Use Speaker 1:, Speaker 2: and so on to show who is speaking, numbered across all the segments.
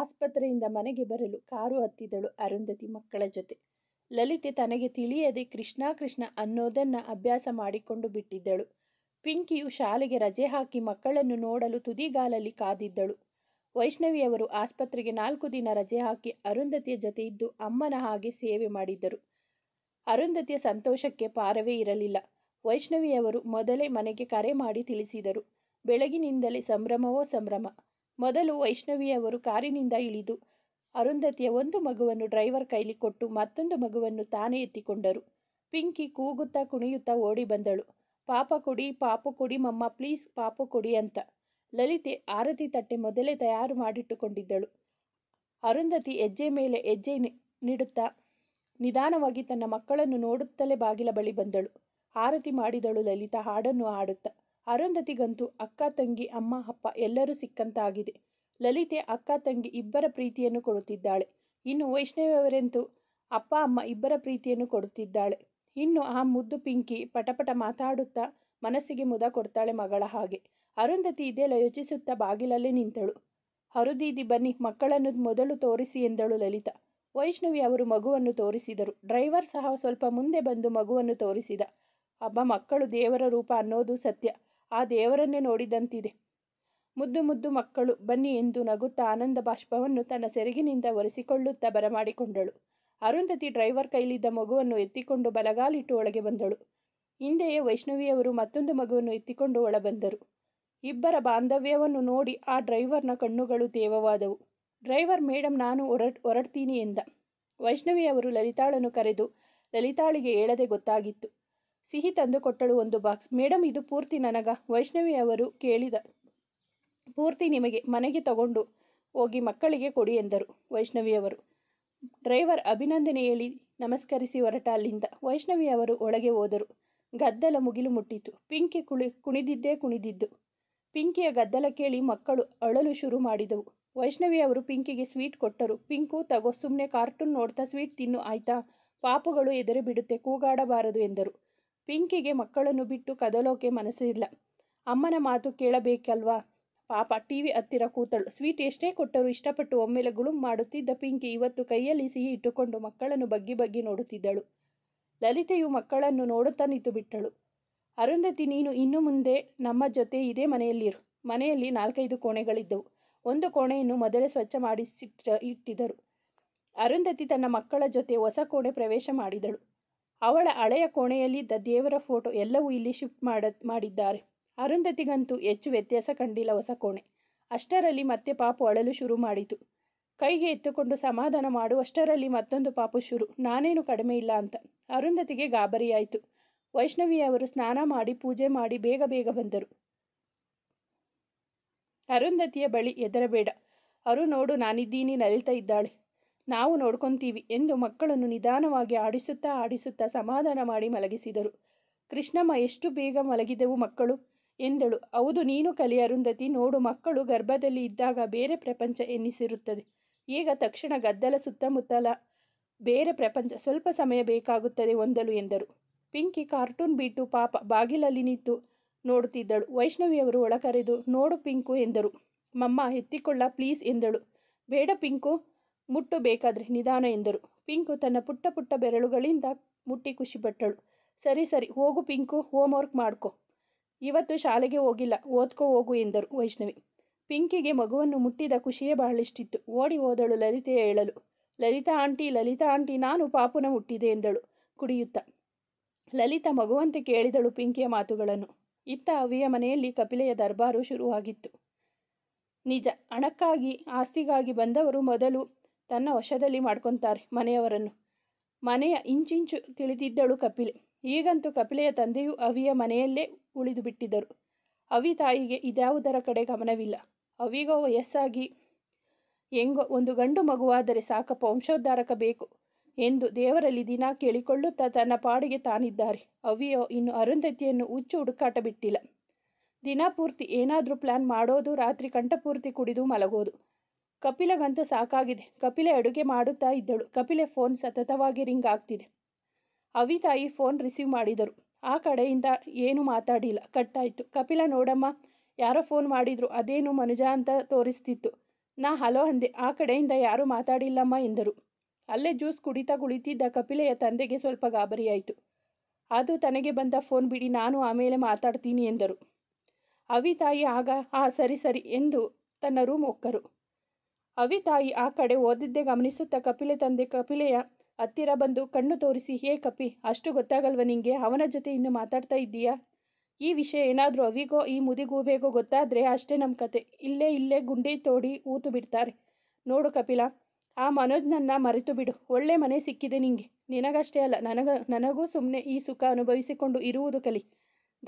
Speaker 1: ಆಸ್ಪತ್ರೆಯಿಂದ ಮನೆಗೆ ಬರಲು ಕಾರು ಹತ್ತಿದಳು ಅರುಂಧತಿ ಮಕ್ಕಳ ಜೊತೆ ಲಲಿತೆ ತನಗೆ ತಿಳಿಯದೆ ಕೃಷ್ಣಾ ಕೃಷ್ಣ ಅನ್ನೋದನ್ನ ಅಭ್ಯಾಸ ಮಾಡಿಕೊಂಡು ಬಿಟ್ಟಿದ್ದಳು ಪಿಂಕಿಯು ಶಾಲೆಗೆ ರಜೆ ಹಾಕಿ ಮಕ್ಕಳನ್ನು ನೋಡಲು ತುದಿಗಾಲಲ್ಲಿ ಕಾದಿದ್ದಳು ವೈಷ್ಣವಿಯವರು ಆಸ್ಪತ್ರೆಗೆ ನಾಲ್ಕು ದಿನ ರಜೆ ಹಾಕಿ ಅರುಂಧತಿಯ ಜೊತೆ ಇದ್ದು ಅಮ್ಮನ ಹಾಗೆ ಸೇವೆ ಮಾಡಿದ್ದರು ಅರುಂಧತಿಯ ಸಂತೋಷಕ್ಕೆ ಪಾರವೇ ಇರಲಿಲ್ಲ ವೈಷ್ಣವಿಯವರು ಮೊದಲೇ ಮನೆಗೆ ಕರೆ ಮಾಡಿ ತಿಳಿಸಿದರು ಬೆಳಗಿನಿಂದಲೇ ಸಂಭ್ರಮವೋ ಸಂಭ್ರಮ ಮೊದಲು ವೈಷ್ಣವಿಯವರು ಕಾರಿನಿಂದ ಇಳಿದು ಅರುಂಧತಿಯ ಒಂದು ಮಗುವನ್ನು ಡ್ರೈವರ್ ಕೈಲಿ ಕೊಟ್ಟು ಮತ್ತೊಂದು ಮಗುವನ್ನು ತಾನೇ ಎತ್ತಿಕೊಂಡರು ಪಿಂಕಿ ಕೂಗುತ್ತಾ ಕುಣಿಯುತ್ತಾ ಓಡಿ ಬಂದಳು ಪಾಪ ಕೊಡಿ ಪಾಪು ಕೊಡಿ ಮಮ್ಮ ಪ್ಲೀಸ್ ಪಾಪ ಕೊಡಿ ಅಂತ ಲಲಿತೆ ಆರತಿ ತಟ್ಟೆ ಮೊದಲೇ ತಯಾರು ಮಾಡಿಟ್ಟುಕೊಂಡಿದ್ದಳು ಅರುಂಧತಿ ಹೆಜ್ಜೆ ಮೇಲೆ ಹೆಜ್ಜೆ ನೀಡುತ್ತಾ ನಿಧಾನವಾಗಿ ತನ್ನ ಮಕ್ಕಳನ್ನು ನೋಡುತ್ತಲೇ ಬಾಗಿಲ ಬಳಿ ಬಂದಳು ಆರತಿ ಮಾಡಿದಳು ಲಲಿತಾ ಹಾಡನ್ನು ಹಾಡುತ್ತಾ ಅರುಂಧತಿಗಂತೂ ಅಕ್ಕ ತಂಗಿ ಅಮ್ಮ ಅಪ್ಪ ಎಲ್ಲರೂ ಸಿಕ್ಕಂತಾಗಿದೆ ಲಲಿತೆ ಅಕ್ಕ ತಂಗಿ ಇಬ್ಬರ ಪ್ರೀತಿಯನ್ನು ಕೊಡುತ್ತಿದ್ದಾಳೆ ಇನ್ನು ವೈಷ್ಣವಿಯವರೆಂತೂ ಅಪ್ಪ ಅಮ್ಮ ಇಬ್ಬರ ಪ್ರೀತಿಯನ್ನು ಕೊಡುತ್ತಿದ್ದಾಳೆ ಇನ್ನು ಆ ಮುದ್ದು ಪಿಂಕಿ ಪಟಪಟ ಮಾತಾಡುತ್ತಾ ಮನಸ್ಸಿಗೆ ಮುದ ಕೊಡ್ತಾಳೆ ಮಗಳ ಹಾಗೆ ಅರುಂಧತಿ ಇದೆಲ್ಲ ಯೋಚಿಸುತ್ತಾ ಬಾಗಿಲಲ್ಲೇ ನಿಂತಳು ಹರುದೀದಿ ಬನ್ನಿ ಮಕ್ಕಳನ್ನು ಮೊದಲು ತೋರಿಸಿ ಎಂದಳು ಲಲಿತಾ ವೈಷ್ಣವಿ ಅವರು ಮಗುವನ್ನು ತೋರಿಸಿದರು ಡ್ರೈವರ್ ಸಹ ಸ್ವಲ್ಪ ಮುಂದೆ ಬಂದು ಮಗುವನ್ನು ತೋರಿಸಿದ ಅಬ್ಬ ಮಕ್ಕಳು ದೇವರ ರೂಪ ಅನ್ನೋದು ಸತ್ಯ ಆ ದೇವರನ್ನೇ ನೋಡಿದಂತಿದೆ ಮುದ್ದು ಮುದ್ದು ಮಕ್ಕಳು ಬನ್ನಿ ಎಂದು ನಗುತ್ತಾ ಆನಂದ ಬಾಷ್ಪವನ್ನು ತನ್ನ ಸೆರಗಿನಿಂದ ಒರೆಸಿಕೊಳ್ಳುತ್ತಾ ಬರಮಾಡಿಕೊಂಡಳು ಅರುಂಧತಿ ಡ್ರೈವರ್ ಕೈಲಿದ್ದ ಮಗುವನ್ನು ಎತ್ತಿಕೊಂಡು ಬಲಗಾಲಿಟ್ಟು ಒಳಗೆ ಬಂದಳು ಹಿಂದೆಯೇ ವೈಷ್ಣವಿಯವರು ಮತ್ತೊಂದು ಮಗುವನ್ನು ಎತ್ತಿಕೊಂಡು ಒಳಬಂದರು ಇಬ್ಬರ ಬಾಂಧವ್ಯವನ್ನು ನೋಡಿ ಆ ಡ್ರೈವರ್ನ ಕಣ್ಣುಗಳು ತೇವವಾದವು ಡ್ರೈವರ್ ಮೇಡಮ್ ನಾನು ಹೊರಟ್ ಹೊರಡ್ತೀನಿ ಎಂದ ವೈಷ್ಣವಿಯವರು ಲಲಿತಾಳನ್ನು ಕರೆದು ಲಲಿತಾಳಿಗೆ ಹೇಳದೆ ಗೊತ್ತಾಗಿತ್ತು ಸಿಹಿ ತಂದು ಕೊಟ್ಟಳು ಒಂದು ಬಾಕ್ಸ್ ಮೇಡಮ್ ಇದು ಪೂರ್ತಿ ನನಗ ವೈಷ್ಣವಿ ಅವರು ಕೇಳಿದ ಪೂರ್ತಿ ನಿಮಗೆ ಮನೆಗೆ ತಗೊಂಡು ಹೋಗಿ ಮಕ್ಕಳಿಗೆ ಕೊಡಿ ಎಂದರು ವೈಷ್ಣವಿಯವರು ಡ್ರೈವರ್ ಅಭಿನಂದನೆ ಹೇಳಿ ನಮಸ್ಕರಿಸಿ ಹೊರಟ ಅಲ್ಲಿಂದ ವೈಷ್ಣವಿಯವರು ಒಳಗೆ ಹೋದರು ಗದ್ದಲ ಮುಗಿಲು ಮುಟ್ಟಿತು ಪಿಂಕಿ ಕುಳಿ ಕುಣಿದಿದ್ದೇ ಕುಣಿದಿದ್ದು ಪಿಂಕಿಯ ಗದ್ದಲ ಕೇಳಿ ಮಕ್ಕಳು ಅಳಲು ಶುರು ಮಾಡಿದವು ವೈಷ್ಣವಿ ಅವರು ಪಿಂಕಿಗೆ ಸ್ವೀಟ್ ಕೊಟ್ಟರು ಪಿಂಕು ತಗೋ ಸುಮ್ಮನೆ ಕಾರ್ಟೂನ್ ನೋಡ್ತಾ ಸ್ವೀಟ್ ತಿನ್ನು ಆಯ್ತಾ ಪಾಪುಗಳು ಎದುರು ಬಿಡುತ್ತೆ ಕೂಗಾಡಬಾರದು ಎಂದರು ಪಿಂಕಿಗೆ ಮಕ್ಕಳನ್ನು ಬಿಟ್ಟು ಕದಲೋಕೆ ಮನಸ್ಸಿಲ್ಲ ಅಮ್ಮನ ಮಾತು ಕೇಳಬೇಕಲ್ವಾ ಪಾಪ ಟಿ ವಿ ಹತ್ತಿರ ಕೂತಳು ಸ್ವೀಟ್ ಎಷ್ಟೇ ಕೊಟ್ಟರು ಇಷ್ಟಪಟ್ಟು ಒಮ್ಮೆಲೆ ಗುಳುಂ ಮಾಡುತ್ತಿದ್ದ ಪಿಂಕಿ ಇವತ್ತು ಕೈಯಲ್ಲಿ ಸಿಹಿ ಇಟ್ಟುಕೊಂಡು ಮಕ್ಕಳನ್ನು ಬಗ್ಗಿ ಬಗ್ಗಿ ನೋಡುತ್ತಿದ್ದಳು ಲಲಿತೆಯು ಮಕ್ಕಳನ್ನು ನೋಡುತ್ತಾ ನಿಂತು ಬಿಟ್ಟಳು ಅರುಂಧತಿ ನೀನು ಇನ್ನು ಮುಂದೆ ನಮ್ಮ ಜೊತೆ ಇದೇ ಮನೆಯಲ್ಲಿರು ಮನೆಯಲ್ಲಿ ನಾಲ್ಕೈದು ಕೋಣೆಗಳಿದ್ದವು ಒಂದು ಕೋಣೆಯನ್ನು ಮೊದಲೇ ಸ್ವಚ್ಛ ಮಾಡಿಸಿಟ್ಟ ಇಟ್ಟಿದ್ದರು ಅರುಂಧತಿ ತನ್ನ ಮಕ್ಕಳ ಜೊತೆ ಹೊಸ ಕೋಣೆ ಪ್ರವೇಶ ಮಾಡಿದಳು ಅವಳ ಹಳೆಯ ಕೋಣೆಯಲ್ಲಿದ್ದ ದೇವರ ಫೋಟೋ ಎಲ್ಲವೂ ಇಲ್ಲಿ ಶಿಫ್ಟ್ ಮಾಡ ಮಾಡಿದ್ದಾರೆ ಅರುಂಧತಿಗಂತೂ ಹೆಚ್ಚು ವ್ಯತ್ಯಾಸ ಕಂಡಿಲ್ಲ ಹೊಸ ಕೋಣೆ ಅಷ್ಟರಲ್ಲಿ ಮತ್ತೆ ಪಾಪು ಅಳಲು ಶುರು ಮಾಡಿತು ಕೈಗೆ ಎತ್ತುಕೊಂಡು ಸಮಾಧಾನ ಮಾಡುವಷ್ಟರಲ್ಲಿ ಮತ್ತೊಂದು ಪಾಪು ಶುರು ನಾನೇನು ಕಡಿಮೆ ಇಲ್ಲ ಅಂತ ಅರುಂಧತಿಗೆ ಗಾಬರಿಯಾಯಿತು ವೈಷ್ಣವಿಯವರು ಸ್ನಾನ ಮಾಡಿ ಪೂಜೆ ಮಾಡಿ ಬೇಗ ಬೇಗ ಬಂದರು ಅರುಂಧತಿಯ ಬಳಿ ಎದರಬೇಡ ಅರು ನೋಡು ನಾನಿದ್ದೀನಿ ನಲಿತಾ ಇದ್ದಾಳೆ ನಾವು ನೋಡ್ಕೊತೀವಿ ಎಂದು ಮಕ್ಕಳನ್ನು ನಿಧಾನವಾಗಿ ಆಡಿಸುತ್ತಾ ಆಡಿಸುತ್ತಾ ಸಮಾಧಾನ ಮಾಡಿ ಮಲಗಿಸಿದರು ಕೃಷ್ಣಮ್ಮ ಎಷ್ಟು ಬೇಗ ಮಲಗಿದೆವು ಮಕ್ಕಳು ಎಂದಳು ಹೌದು ನೀನು ಕಲಿಯ ಅರುಂಧತಿ ನೋಡು ಮಕ್ಕಳು ಗರ್ಭದಲ್ಲಿ ಇದ್ದಾಗ ಬೇರೆ ಪ್ರಪಂಚ ಎನ್ನಿಸಿರುತ್ತದೆ ಈಗ ತಕ್ಷಣ ಗದ್ದಲ ಸುತ್ತಮುತ್ತಲ ಬೇರೆ ಪ್ರಪಂಚ ಸ್ವಲ್ಪ ಸಮಯ ಬೇಕಾಗುತ್ತದೆ ಹೊಂದಲು ಎಂದರು ಪಿಂಕಿ ಕಾರ್ಟೂನ್ ಬಿಟ್ಟು ಪಾಪ ಬಾಗಿಲಲ್ಲಿ ನಿಂತು ನೋಡುತ್ತಿದ್ದಳು ವೈಷ್ಣವಿಯವರು ಒಳಕರೆದು ನೋಡು ಪಿಂಕು ಎಂದರು ಮಮ್ಮ ಎತ್ತಿಕೊಳ್ಳ ಪ್ಲೀಸ್ ಎಂದಳು ಬೇಡ ಪಿಂಕು ಮುಟ್ಟು ಬೇಕಾದ್ರೆ ನಿಧಾನ ಎಂದರು ಪಿಂಕು ತನ್ನ ಪುಟ್ಟ ಪುಟ್ಟ ಬೆರಳುಗಳಿಂದ ಮುಟ್ಟಿ ಖುಷಿಪಟ್ಟಳು ಸರಿ ಸರಿ ಹೋಗು ಪಿಂಕು ಹೋಮ್ ವರ್ಕ್ ಮಾಡ್ಕೊ ಇವತ್ತು ಶಾಲೆಗೆ ಹೋಗಿಲ್ಲ ಓದ್ಕೋ ಹೋಗು ಎಂದರು ವೈಷ್ಣವಿ ಪಿಂಕಿಗೆ ಮಗುವನ್ನು ಮುಟ್ಟಿದ ಖುಷಿಯೇ ಬಹಳಷ್ಟಿತ್ತು ಓಡಿ ಹೋದಳು ಲಲಿತೆಯ ಹೇಳಲು ಲಲಿತಾ ಆಂಟಿ ಲಲಿತಾ ಆಂಟಿ ನಾನು ಪಾಪುನ ಮುಟ್ಟಿದೆ ಎಂದಳು ಕುಡಿಯುತ್ತ ಲಲಿತಾ ಮಗುವಂತೆ ಕೇಳಿದಳು ಪಿಂಕಿಯ ಮಾತುಗಳನ್ನು ಇತ್ತ ಅವಿಯ ಮನೆಯಲ್ಲಿ ಕಪಿಲೆಯ ದರ್ಬಾರು ಶುರುವಾಗಿತ್ತು ನಿಜ ಹಣಕ್ಕಾಗಿ ಆಸ್ತಿಗಾಗಿ ಬಂದವರು ಮೊದಲು ತನ್ನ ವಶದಲ್ಲಿ ಮಾಡ್ಕೊತಾರೆ ಮನೆಯವರನ್ನು ಮನೆಯ ಇಂಚಿಂಚು ತಿಳಿದಿದ್ದಳು ಕಪಿಲೆ ಈಗಂತೂ ಕಪಿಲೆಯ ತಂದೆಯು ಅವಿಯ ಮನೆಯಲ್ಲೇ ಉಳಿದು ಬಿಟ್ಟಿದ್ದರು ಅವಿ ತಾಯಿಗೆ ಇದ್ಯಾವುದರ ಕಡೆ ಗಮನವಿಲ್ಲ ಅವಿಗೋ ವಯಸ್ಸಾಗಿ ಹೆಂಗೋ ಒಂದು ಗಂಡು ಮಗುವಾದರೆ ಸಾಕಪ್ಪ ವಂಶೋದ್ಧಾರಕ ಬೇಕು ಎಂದು ದೇವರಲ್ಲಿ ದಿನ ಕೇಳಿಕೊಳ್ಳುತ್ತಾ ತನ್ನ ಪಾಡಿಗೆ ತಾನಿದ್ದಾರೆ ಅವಿಯೋ ಇನ್ನು ಅರುಂಧತಿಯನ್ನು ಹುಚ್ಚು ಹುಡುಕಾಟ ಬಿಟ್ಟಿಲ್ಲ ದಿನ ಪೂರ್ತಿ ಏನಾದರೂ ಪ್ಲ್ಯಾನ್ ಮಾಡೋದು ರಾತ್ರಿ ಕಂಠಪೂರ್ತಿ ಕುಡಿದು ಮಲಗೋದು ಕಪಿಲಗಂತೂ ಸಾಕಾಗಿದೆ ಕಪಿಲೆ ಅಡುಗೆ ಮಾಡುತ್ತಾ ಇದ್ದಳು ಕಪಿಲೆ ಫೋನ್ ಸತತವಾಗಿ ರಿಂಗ್ ಆಗ್ತಿದೆ ಅವಿತಾಯಿ ಫೋನ್ ರಿಸೀವ್ ಮಾಡಿದರು ಆ ಕಡೆಯಿಂದ ಏನೂ ಮಾತಾಡಿಲ್ಲ ಕಟ್ಟಾಯಿತು ಕಪಿಲ ನೋಡಮ್ಮ ಯಾರೋ ಫೋನ್ ಮಾಡಿದ್ರು ಅದೇನು ಮನುಜ ಅಂತ ತೋರಿಸ್ತಿತ್ತು ನಾ ಹಲೋ ಅಂದೆ ಆ ಕಡೆಯಿಂದ ಯಾರೂ ಮಾತಾಡಿಲ್ಲಮ್ಮ ಎಂದರು ಅಲ್ಲೇ ಜ್ಯೂಸ್ ಕುಡಿತಾ ಕುಳಿತಿದ್ದ ಕಪಿಲೆಯ ತಂದೆಗೆ ಸ್ವಲ್ಪ ಗಾಬರಿಯಾಯಿತು ಅದು ತನಗೆ ಬಂದ ಫೋನ್ ಬಿಡಿ ನಾನು ಆಮೇಲೆ ಮಾತಾಡ್ತೀನಿ ಎಂದರು ಅವಿತಾಯಿ ಆಗ ಆ ಸರಿ ಸರಿ ಎಂದು ತನ್ನ ರೂಮ್ ಒಕ್ಕರು ಅವಿ ತಾಯಿ ಆ ಕಡೆ ಓದಿದ್ದೇ ಗಮನಿಸುತ್ತಾ ಕಪಿಲೆ ತಂದೆ ಕಪಿಲೆಯ ಹತ್ತಿರ ಬಂದು ಕಣ್ಣು ತೋರಿಸಿ ಹೇ ಕಪಿ ಅಷ್ಟು ಗೊತ್ತಾಗಲ್ವ ನಿಂಗೆ ಅವನ ಜೊತೆ ಇನ್ನು ಮಾತಾಡ್ತಾ ಇದ್ದೀಯಾ ಈ ವಿಷಯ ಏನಾದರೂ ಅವಿಗೋ ಈ ಮುದಿಗೂಬೇಗೋ ಗೊತ್ತಾದರೆ ಅಷ್ಟೇ ನಮ್ಮ ಕತೆ ಇಲ್ಲೇ ಇಲ್ಲೇ ಗುಂಡಿ ತೋಡಿ ಊತು ಬಿಡ್ತಾರೆ ನೋಡು ಕಪಿಲ ಆ ಮನೋಜ್ನನ್ನ ಮರೆತು ಬಿಡು ಒಳ್ಳೆ ಮನೆ ಸಿಕ್ಕಿದೆ ನಿಂಗೆ ನಿನಗಷ್ಟೇ ಅಲ್ಲ ನನಗ ನನಗೂ ಸುಮ್ಮನೆ ಈ ಸುಖ ಅನುಭವಿಸಿಕೊಂಡು ಇರುವುದು ಕಲಿ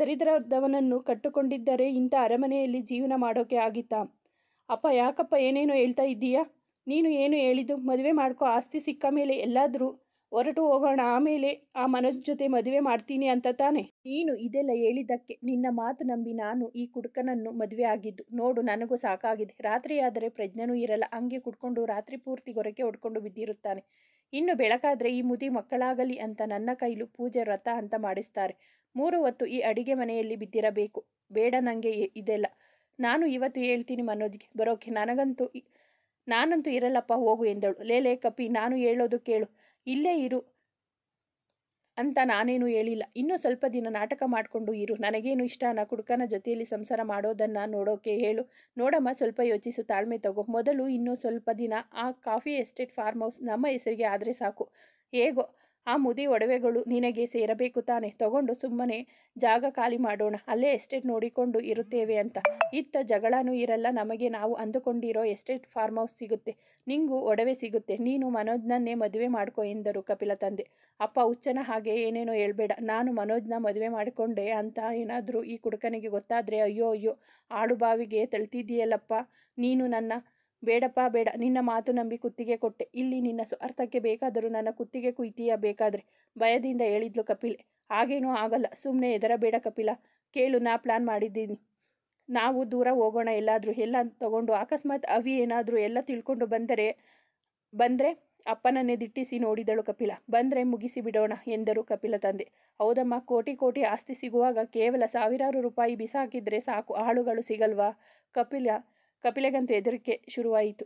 Speaker 1: ದರಿದ್ರದವನನ್ನು ಕಟ್ಟುಕೊಂಡಿದ್ದರೆ ಇಂಥ ಅರಮನೆಯಲ್ಲಿ ಜೀವನ ಮಾಡೋಕೆ ಆಗಿತ್ತಾ ಅಪ್ಪ ಯಾಕಪ್ಪ ಏನೇನೋ ಹೇಳ್ತಾ ಇದ್ದೀಯಾ ನೀನು ಏನು ಹೇಳಿದ್ದು ಮದುವೆ ಮಾಡ್ಕೋ ಆಸ್ತಿ ಸಿಕ್ಕ ಮೇಲೆ ಎಲ್ಲಾದರೂ ಹೊರಟು ಹೋಗೋಣ ಆಮೇಲೆ ಆ ಮನೋಜ್ ಜೊತೆ ಮದುವೆ ಮಾಡ್ತೀನಿ ಅಂತ ತಾನೆ ನೀನು ಇದೆಲ್ಲ ಹೇಳಿದ್ದಕ್ಕೆ ನಿನ್ನ ಮಾತು ನಂಬಿ ನಾನು ಈ ಕುಡುಕನನ್ನು ಮದುವೆ ಆಗಿದ್ದು ನೋಡು ನನಗೂ ಸಾಕಾಗಿದೆ ರಾತ್ರಿ ಆದರೆ ಪ್ರಜ್ಞನೂ ಇರಲ್ಲ ಹಂಗೆ ಕುಡ್ಕೊಂಡು ರಾತ್ರಿ ಪೂರ್ತಿ ಗೊರಕೆ ಹೊಡ್ಕೊಂಡು ಬಿದ್ದಿರುತ್ತಾನೆ ಇನ್ನು ಬೆಳಕಾದರೆ ಈ ಮುದಿ ಮಕ್ಕಳಾಗಲಿ ಅಂತ ನನ್ನ ಕೈಲು ಪೂಜೆ ವ್ರತ ಅಂತ ಮಾಡಿಸ್ತಾರೆ ಮೂರು ಹೊತ್ತು ಈ ಅಡಿಗೆ ಮನೆಯಲ್ಲಿ ಬಿದ್ದಿರಬೇಕು ಬೇಡ ನನಗೆ ಇದೆಲ್ಲ ನಾನು ಇವತ್ತು ಹೇಳ್ತೀನಿ ಮನೋಜ್ಗೆ ಬರೋಕೆ ನನಗಂತೂ ನಾನಂತೂ ಇರಲ್ಲಪ್ಪ ಹೋಗು ಎಂದಳು ಲೇಲೆ ಕಪಿ ನಾನು ಹೇಳೋದು ಕೇಳು ಇಲ್ಲೇ ಇರು ಅಂತ ನಾನೇನು ಹೇಳಿಲ್ಲ ಇನ್ನೂ ಸ್ವಲ್ಪ ದಿನ ನಾಟಕ ಮಾಡಿಕೊಂಡು ಇರು ನನಗೇನು ಇಷ್ಟನ ಕುಡ್ಕನ ಜೊತೆಯಲ್ಲಿ ಸಂಸಾರ ಮಾಡೋದನ್ನು ನೋಡೋಕೆ ಹೇಳು ನೋಡಮ್ಮ ಸ್ವಲ್ಪ ಯೋಚಿಸು ತಾಳ್ಮೆ ತಗೋ ಮೊದಲು ಇನ್ನೂ ಸ್ವಲ್ಪ ದಿನ ಆ ಕಾಫಿ ಎಸ್ಟೇಟ್ ಫಾರ್ಮ್ ಹೌಸ್ ನಮ್ಮ ಹೆಸರಿಗೆ ಆದರೆ ಸಾಕು ಹೇಗೋ ಆ ಮುದಿ ಒಡವೆಗಳು ನಿನಗೆ ಸೇರಬೇಕು ತಾನೆ ತಗೊಂಡು ಸುಮ್ಮನೆ ಜಾಗ ಖಾಲಿ ಮಾಡೋಣ ಅಲ್ಲೇ ಎಸ್ಟೇಟ್ ನೋಡಿಕೊಂಡು ಇರುತ್ತೇವೆ ಅಂತ ಇತ್ತ ಜಗಳನೂ ಇರಲ್ಲ ನಮಗೆ ನಾವು ಅಂದುಕೊಂಡಿರೋ ಎಸ್ಟೇಟ್ ಫಾರ್ಮ್ ಹೌಸ್ ಸಿಗುತ್ತೆ ನಿಂಗೂ ಒಡವೆ ಸಿಗುತ್ತೆ ನೀನು ಮನೋಜ್ನನ್ನೇ ಮದುವೆ ಮಾಡ್ಕೊ ಎಂದರು ಕಪಿಲ ತಂದೆ ಅಪ್ಪ ಹುಚ್ಚನ ಹಾಗೆ ಏನೇನೋ ಹೇಳ್ಬೇಡ ನಾನು ಮನೋಜ್ನ ಮದುವೆ ಮಾಡಿಕೊಂಡೆ ಅಂತ ಏನಾದರೂ ಈ ಕುಡುಕನಿಗೆ ಗೊತ್ತಾದರೆ ಅಯ್ಯೋ ಅಯ್ಯೋ ಆಡುಬಾವಿಗೆ ತಳ್ತಿದ್ದೀಯಲ್ಲಪ್ಪ ನೀನು ನನ್ನ ಬೇಡಪ್ಪ ಬೇಡ ನಿನ್ನ ಮಾತು ನಂಬಿ ಕುತ್ತಿಗೆ ಕೊಟ್ಟೆ ಇಲ್ಲಿ ನಿನ್ನ ಸ್ವಾರ್ಥಕ್ಕೆ ಬೇಕಾದರೂ ನನ್ನ ಕುತ್ತಿಗೆ ಕುಯ್ತೀಯ ಬೇಕಾದರೆ ಭಯದಿಂದ ಹೇಳಿದ್ಲು ಕಪಿಲೆ ಹಾಗೇನೂ ಆಗಲ್ಲ ಸುಮ್ಮನೆ ಎದರ ಬೇಡ ಕಪಿಲ ಕೇಳು ನಾ ಪ್ಲ್ಯಾನ್ ಮಾಡಿದ್ದೀನಿ ನಾವು ದೂರ ಹೋಗೋಣ ಎಲ್ಲಾದರೂ ಎಲ್ಲ ತಗೊಂಡು ಅಕಸ್ಮಾತ್ ಅವಿ ಏನಾದರೂ ಎಲ್ಲ ತಿಳ್ಕೊಂಡು ಬಂದರೆ ಬಂದರೆ ಅಪ್ಪನನ್ನೇ ದಿಟ್ಟಿಸಿ ನೋಡಿದಳು ಕಪಿಲ ಬಂದರೆ ಮುಗಿಸಿ ಬಿಡೋಣ ಎಂದರು ಕಪಿಲ ತಂದೆ ಹೌದಮ್ಮ ಕೋಟಿ ಕೋಟಿ ಆಸ್ತಿ ಸಿಗುವಾಗ ಕೇವಲ ಸಾವಿರಾರು ರೂಪಾಯಿ ಬಿಸಾಕಿದ್ರೆ ಸಾಕು ಆಳುಗಳು ಸಿಗಲ್ವಾ ಕಪಿಲ ಕಪಿಲೆಗಂತೂ ಹೆದರಿಕೆ ಶುರುವಾಯಿತು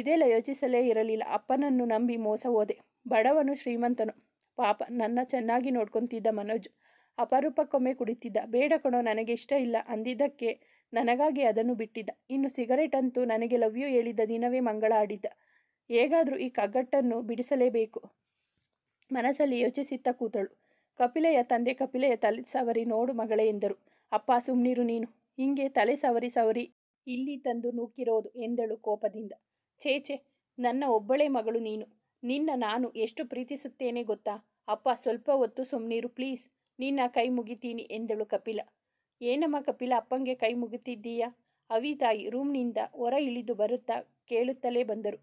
Speaker 1: ಇದೆಲ್ಲ ಯೋಚಿಸಲೇ ಇರಲಿಲ್ಲ ಅಪ್ಪನನ್ನು ನಂಬಿ ಮೋಸ ಹೋದೆ ಬಡವನು ಶ್ರೀಮಂತನು ಪಾಪ ನನ್ನ ಚೆನ್ನಾಗಿ ನೋಡ್ಕೊತಿದ್ದ ಮನೋಜ್ ಅಪರೂಪಕ್ಕೊಮ್ಮೆ ಕುಡಿತಿದ್ದ ಬೇಡ ಕಣೋ ನನಗೆ ಇಷ್ಟ ಇಲ್ಲ ಅಂದಿದ್ದಕ್ಕೆ ನನಗಾಗಿ ಅದನ್ನು ಬಿಟ್ಟಿದ್ದ ಇನ್ನು ಸಿಗರೇಟ್ ಅಂತೂ ನನಗೆ ಲವ್ಯೂ ಹೇಳಿದ್ದ ದಿನವೇ ಮಂಗಳ ಆಡಿದ್ದ ಹೇಗಾದರೂ ಈ ಕಗ್ಗಟ್ಟನ್ನು ಬಿಡಿಸಲೇಬೇಕು ಮನಸ್ಸಲ್ಲಿ ಯೋಚಿಸಿತ್ತ ಕೂತಳು ಕಪಿಲೆಯ ತಂದೆ ಕಪಿಲೆಯ ತಲೆ ಸವರಿ ನೋಡು ಮಗಳೇ ಎಂದರು ಅಪ್ಪ ಸುಮ್ಮನಿರು ನೀನು ಹಿಂಗೆ ತಲೆ ಸವರಿ ಸವರಿ ಇಲ್ಲಿ ತಂದು ನೂಕಿರೋದು ಎಂದಳು ಕೋಪದಿಂದ ಛೇಛೆ ನನ್ನ ಒಬ್ಬಳೇ ಮಗಳು ನೀನು ನಿನ್ನ ನಾನು ಎಷ್ಟು ಪ್ರೀತಿಸುತ್ತೇನೆ ಗೊತ್ತಾ ಅಪ್ಪ ಸ್ವಲ್ಪ ಹೊತ್ತು ಸುಮ್ಮನೀರು ಪ್ಲೀಸ್ ನಿನ್ನ ಕೈ ಮುಗಿತೀನಿ ಎಂದಳು ಕಪಿಲ ಏನಮ್ಮ ಕಪಿಲ ಅಪ್ಪಂಗೆ ಕೈ ಮುಗಿತಿದ್ದೀಯಾ ತಾಯಿ ರೂಮ್ನಿಂದ ಹೊರ ಇಳಿದು ಬರುತ್ತಾ ಕೇಳುತ್ತಲೇ ಬಂದರು